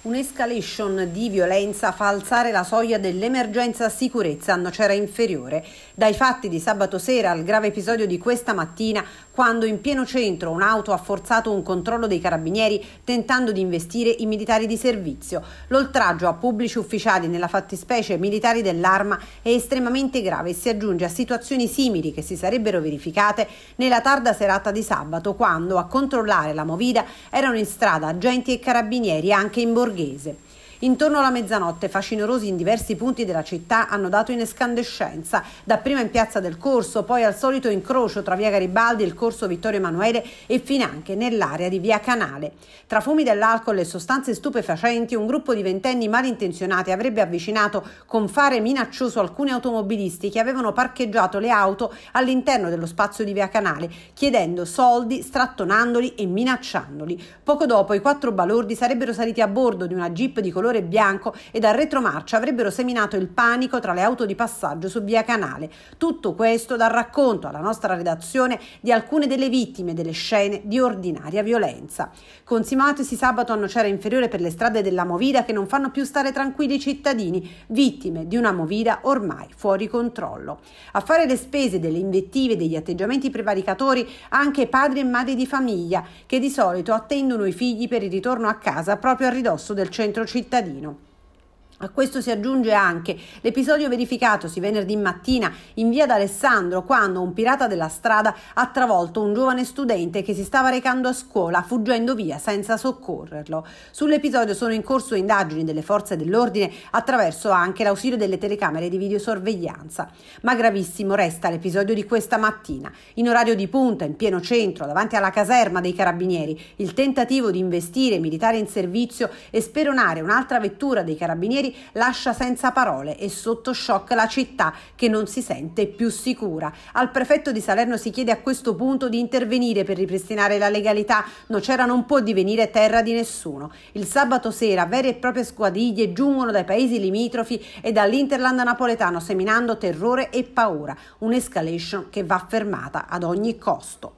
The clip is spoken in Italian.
Un'escalation di violenza fa alzare la soglia dell'emergenza sicurezza a Nocera Inferiore. Dai fatti di sabato sera al grave episodio di questa mattina, quando in pieno centro un'auto ha forzato un controllo dei carabinieri tentando di investire i militari di servizio. L'oltraggio a pubblici ufficiali, nella fattispecie militari dell'arma, è estremamente grave e si aggiunge a situazioni simili che si sarebbero verificate nella tarda serata di sabato, quando a controllare la movida erano in strada agenti e carabinieri anche in borghese borghese. Intorno alla mezzanotte fascini in diversi punti della città hanno dato in escandescenza, dapprima in Piazza del Corso, poi al solito incrocio tra Via Garibaldi, il Corso Vittorio Emanuele e finanche nell'area di Via Canale. Tra fumi dell'alcol e sostanze stupefacenti, un gruppo di ventenni malintenzionati avrebbe avvicinato con fare minaccioso alcuni automobilisti che avevano parcheggiato le auto all'interno dello spazio di Via Canale, chiedendo soldi, strattonandoli e minacciandoli. Poco dopo i quattro balordi sarebbero saliti a bordo di una jeep di colore colore bianco e dal retromarcia avrebbero seminato il panico tra le auto di passaggio su via Canale. Tutto questo dal racconto alla nostra redazione di alcune delle vittime delle scene di ordinaria violenza. Consimatosi sabato a Nocera Inferiore per le strade della Movida che non fanno più stare tranquilli i cittadini, vittime di una Movida ormai fuori controllo. A fare le spese delle invettive e degli atteggiamenti prevaricatori anche padri e madri di famiglia che di solito attendono i figli per il ritorno a casa proprio a ridosso del centro cittadino cittadino. A questo si aggiunge anche l'episodio verificatosi venerdì mattina in via d'Alessandro quando un pirata della strada ha travolto un giovane studente che si stava recando a scuola fuggendo via senza soccorrerlo. Sull'episodio sono in corso indagini delle forze dell'ordine attraverso anche l'ausilio delle telecamere di videosorveglianza. Ma gravissimo resta l'episodio di questa mattina. In orario di punta, in pieno centro, davanti alla caserma dei carabinieri, il tentativo di investire militari in servizio e speronare un'altra vettura dei carabinieri Napoli lascia senza parole e sotto shock la città che non si sente più sicura. Al prefetto di Salerno si chiede a questo punto di intervenire per ripristinare la legalità. Nocera non può divenire terra di nessuno. Il sabato sera vere e proprie squadiglie giungono dai paesi limitrofi e dall'Interland napoletano seminando terrore e paura. Un'escalation che va fermata ad ogni costo.